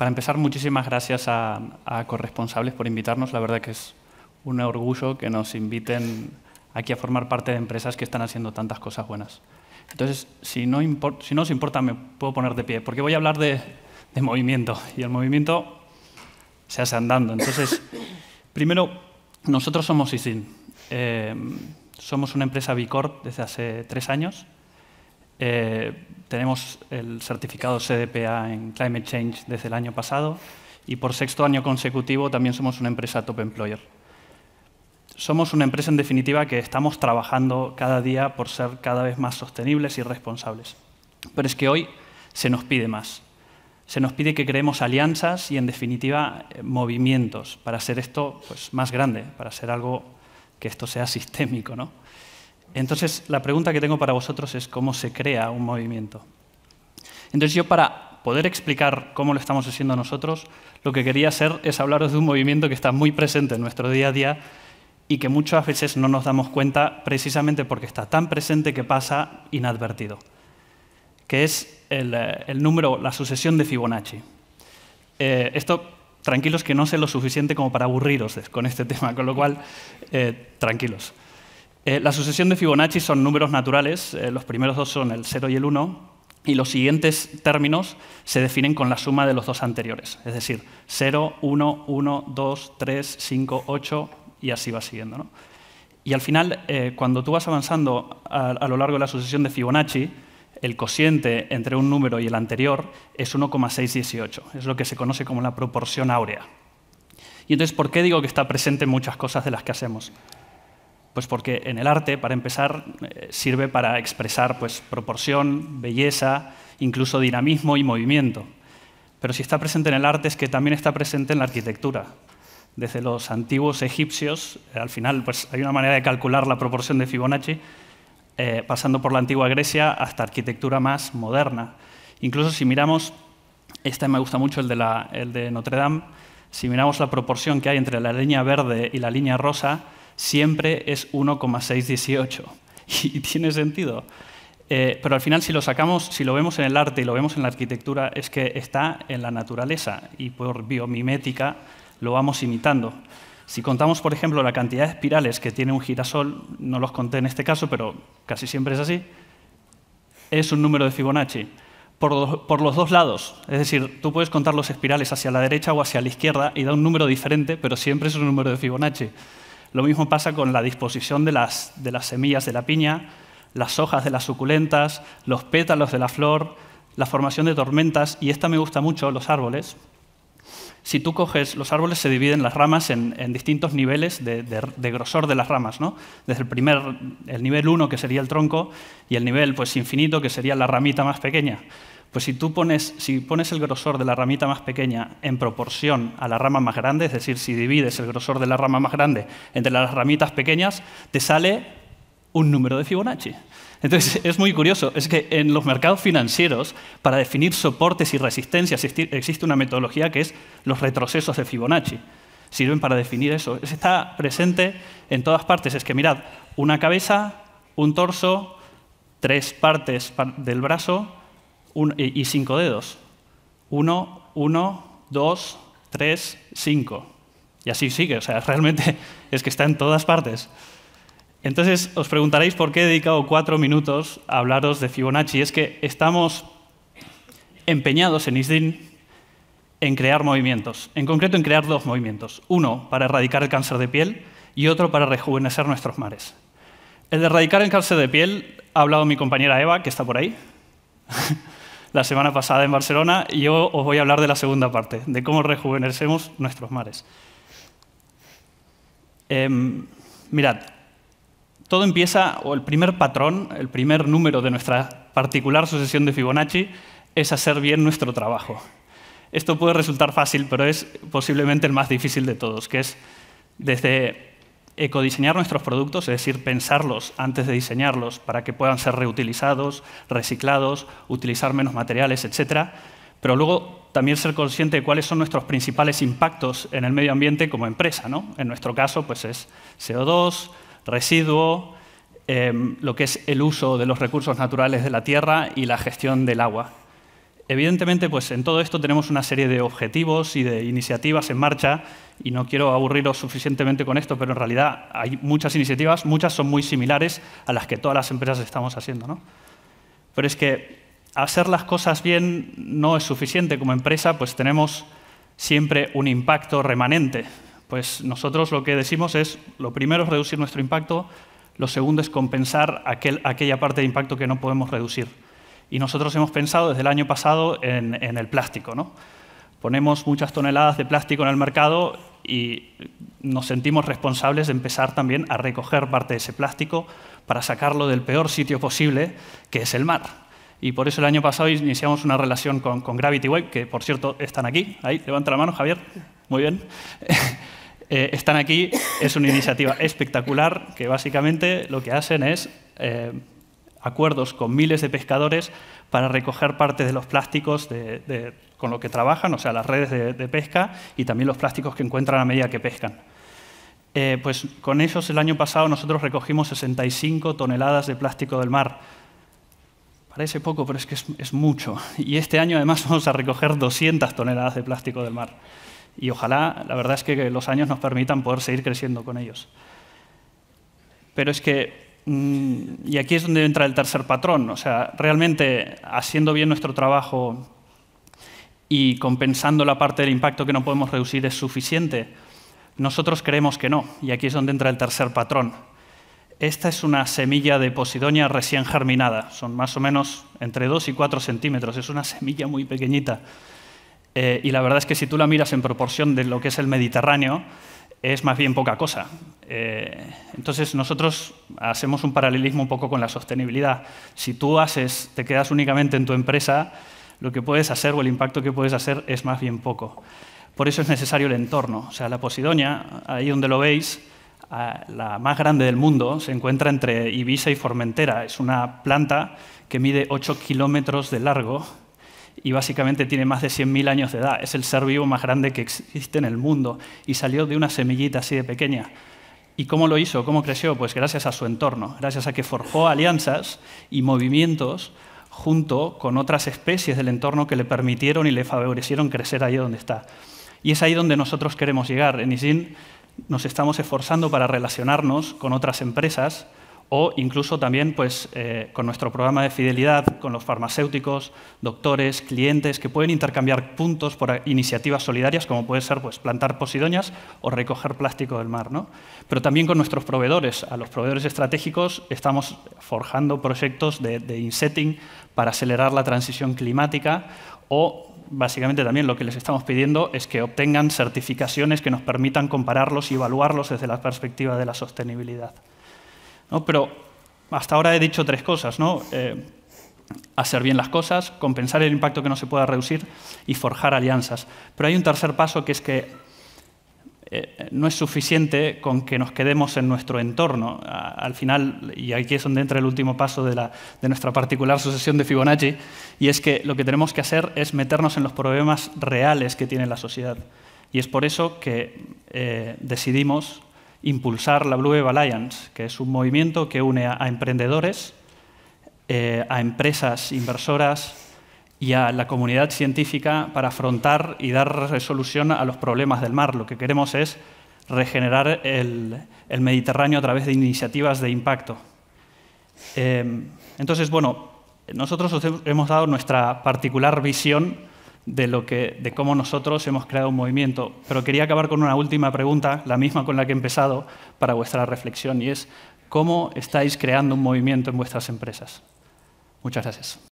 Para empezar, muchísimas gracias a, Corresponsables por invitarnos. La verdad que es un orgullo que nos inviten aquí a formar parte de empresas que están haciendo tantas cosas buenas. Entonces, si no, si no os importa, me puedo poner de pie, porque voy a hablar de, movimiento. Y el movimiento se hace andando. Entonces, primero, nosotros somos ISIN. Eh, somos una empresa Bicorp desde hace tres años. Eh, tenemos el certificado CDPA en Climate Change desde el año pasado y por sexto año consecutivo también somos una empresa top employer. Somos una empresa en definitiva que estamos trabajando cada día por ser cada vez más sostenibles y responsables. Pero es que hoy se nos pide más. Se nos pide que creemos alianzas y en definitiva eh, movimientos para hacer esto pues, más grande, para hacer algo que esto sea sistémico. ¿no? Entonces, la pregunta que tengo para vosotros es cómo se crea un movimiento. Entonces, yo para poder explicar cómo lo estamos haciendo nosotros, lo que quería hacer es hablaros de un movimiento que está muy presente en nuestro día a día y que muchas veces no nos damos cuenta precisamente porque está tan presente que pasa inadvertido, que es el, eh, número, la sucesión de Fibonacci. Eh, esto, tranquilos, que no sé lo suficiente como para aburriros con este tema, con lo cual, eh, tranquilos. Eh, la sucesión de Fibonacci son números naturales, eh, los primeros dos son el 0 y el 1, y los siguientes términos se definen con la suma de los dos anteriores, es decir, 0, 1, 1, 2, 3, 5, 8, y así va siguiendo. Y al final, eh, cuando tú vas avanzando a, a, lo largo de la sucesión de Fibonacci, el cociente entre un número y el anterior es 1,618, es lo que se conoce como la proporción áurea. Y entonces, ¿por qué digo que está presente en muchas cosas de las que hacemos? Pues porque en el arte, para empezar, eh, sirve para expresar pues, proporción, belleza, incluso dinamismo y movimiento. Pero si está presente en el arte es que también está presente en la arquitectura. Desde los antiguos egipcios, eh, al final pues, hay una manera de calcular la proporción de Fibonacci, eh, pasando por la antigua Grecia hasta arquitectura más moderna. Incluso si miramos, este me gusta mucho, el de, el de Notre Dame, si miramos la proporción que hay entre la línea verde y la línea rosa, siempre es 1,618. Y tiene sentido. Eh, pero al final, si lo sacamos, si lo vemos en el arte y lo vemos en la arquitectura, es que está en la naturaleza y por biomimética lo vamos imitando. Si contamos, por ejemplo, la cantidad de espirales que tiene un girasol, no los conté en este caso, pero casi siempre es así, es un número de Fibonacci. por los dos lados, es decir, tú puedes contar los espirales hacia la derecha o hacia la izquierda y da un número diferente, pero siempre es un número de Fibonacci. Lo mismo pasa con la disposición de las, de las semillas de la piña, las hojas de las suculentas, los pétalos de la flor, la formación de tormentas, y esta me gusta mucho, los árboles. Si tú coges, los árboles se dividen las ramas en, distintos niveles de, grosor de las ramas, ¿no? Desde el primer, el nivel 1, que sería el tronco, y el nivel pues, infinito, que sería la ramita más pequeña. Pues si tú pones, si pones el grosor de la ramita más pequeña en proporción a la rama más grande, es decir, si divides el grosor de la rama más grande entre las ramitas pequeñas, te sale un número de Fibonacci. Entonces, es muy curioso, es que en los mercados financieros, para definir soportes y resistencias, existe una metodología que es los retrocesos de Fibonacci. Sirven para definir eso. Está presente en todas partes. Es que mirad, una cabeza, un torso, tres partes del brazo, y cinco dedos. Uno, uno, dos, tres, cinco. Y así sigue, o sea, realmente es que está en todas partes. Entonces os preguntaréis por qué he dedicado cuatro minutos a hablaros de Fibonacci. Es que estamos empeñados en ISDIN en crear movimientos, en concreto en crear dos movimientos. Uno para erradicar el cáncer de piel y otro para rejuvenecer nuestros mares. El de erradicar el cáncer de piel ha hablado mi compañera Eva, que está por ahí. la semana pasada en Barcelona y yo os voy a hablar de la segunda parte, de cómo rejuvenecemos nuestros mares. Em, mirad, todo empieza, o el primer patrón, el primer número de nuestra particular sucesión de Fibonacci es hacer bien nuestro trabajo. Esto puede resultar fácil, pero es posiblemente el más difícil de todos, que es desde ecodiseñar nuestros productos, es decir, pensarlos antes de diseñarlos para que puedan ser reutilizados, reciclados, utilizar menos materiales, etc. Pero luego también ser consciente de cuáles son nuestros principales impactos en el medio ambiente como empresa. ¿no? En nuestro caso, pues es CO2, residuo, em, lo que es el uso de los recursos naturales de la tierra y la gestión del agua. Evidentemente, pues en todo esto tenemos una serie de objetivos y de iniciativas en marcha, y no quiero aburriros suficientemente con esto, pero en realidad hay muchas iniciativas, muchas son muy similares a las que todas las empresas estamos haciendo. ¿no? Pero es que hacer las cosas bien no es suficiente. Como empresa, pues tenemos siempre un impacto remanente. Pues nosotros lo que decimos es, lo primero es reducir nuestro impacto, lo segundo es compensar aquel, aquella parte de impacto que no podemos reducir. Y nosotros hemos pensado desde el año pasado en, el plástico. ¿no? Ponemos muchas toneladas de plástico en el mercado y nos sentimos responsables de empezar también a recoger parte de ese plástico para sacarlo del peor sitio posible, que es el mar. Y por eso el año pasado iniciamos una relación con, Gravity Wave, que por cierto están aquí. Ahí, levanta la mano, Javier. Muy bien. Eh, están aquí. Es una iniciativa espectacular que básicamente lo que hacen es eh, acuerdos con miles de pescadores para recoger parte de los plásticos con lo que trabajan, o sea, las redes de, pesca y también los plásticos que encuentran a medida que pescan. Eh, pues con ellos el año pasado nosotros recogimos 65 toneladas de plástico del mar. Parece poco, pero es que es mucho. Y este año además vamos a recoger 200 toneladas de plástico del mar. Y ojalá, la verdad es que los años nos permitan poder seguir creciendo con ellos. Pero es que Mm, y aquí es donde entra el tercer patrón. O sea, realmente haciendo bien nuestro trabajo y compensando la parte del impacto que no podemos reducir es suficiente. Nosotros creemos que no. Y aquí es donde entra el tercer patrón. Esta es una semilla de Posidonia recién germinada. Son más o menos entre 2 y 4 centímetros. Es una semilla muy pequeñita. Eh, y la verdad es que si tú la miras en proporción de lo que es el Mediterráneo, es más bien poca cosa. Eh, entonces nosotros hacemos un paralelismo un poco con la sostenibilidad. Si tú haces, te quedas únicamente en tu empresa, lo que puedes hacer o el impacto que puedes hacer es más bien poco. Por eso es necesario el entorno. O sea, la Posidonia, ahí donde lo veis, la más grande del mundo, se encuentra entre Ibiza y Formentera. Es una planta que mide 8 kilómetros de largo y básicamente tiene más de 100.000 años de edad. Es el ser vivo más grande que existe en el mundo y salió de una semillita así de pequeña. ¿Y cómo lo hizo? ¿Cómo creció? Pues gracias a su entorno, gracias a que forjó alianzas y movimientos junto con otras especies del entorno que le permitieron y le favorecieron crecer ahí donde está. Y es ahí donde nosotros queremos llegar. En ISIN nos estamos esforzando para relacionarnos con otras empresas o incluso también pues, eh, con nuestro programa de fidelidad, con los farmacéuticos, doctores, clientes, que pueden intercambiar puntos por iniciativas solidarias, como puede ser pues, plantar posidoñas o recoger plástico del mar. Pero también con nuestros proveedores. A los proveedores estratégicos estamos forjando proyectos de, de insetting para acelerar la transición climática o básicamente también lo que les estamos pidiendo es que obtengan certificaciones que nos permitan compararlos y evaluarlos desde la perspectiva de la sostenibilidad. ¿no? Pero hasta ahora he dicho tres cosas, ¿no? Eh, hacer bien las cosas, compensar el impacto que no se pueda reducir y forjar alianzas. Pero hay un tercer paso que es que eh, no es suficiente con que nos quedemos en nuestro entorno. al final, y aquí es donde entra el último paso de, nuestra particular sucesión de Fibonacci, y es que lo que tenemos que hacer es meternos en los problemas reales que tiene la sociedad. Y es por eso que eh, decidimos impulsar la Blue Wave Alliance, que es un movimiento que une a emprendedores, eh, a empresas inversoras y a la comunidad científica para afrontar y dar resolución a los problemas del mar. Lo que queremos es regenerar el, Mediterráneo a través de iniciativas de impacto. Eh, entonces, bueno, nosotros hemos dado nuestra particular visión de, lo que, de cómo nosotros hemos creado un movimiento. Pero quería acabar con una última pregunta, la misma con la que he empezado, para vuestra reflexión, y es, ¿cómo estáis creando un movimiento en vuestras empresas? Muchas gracias.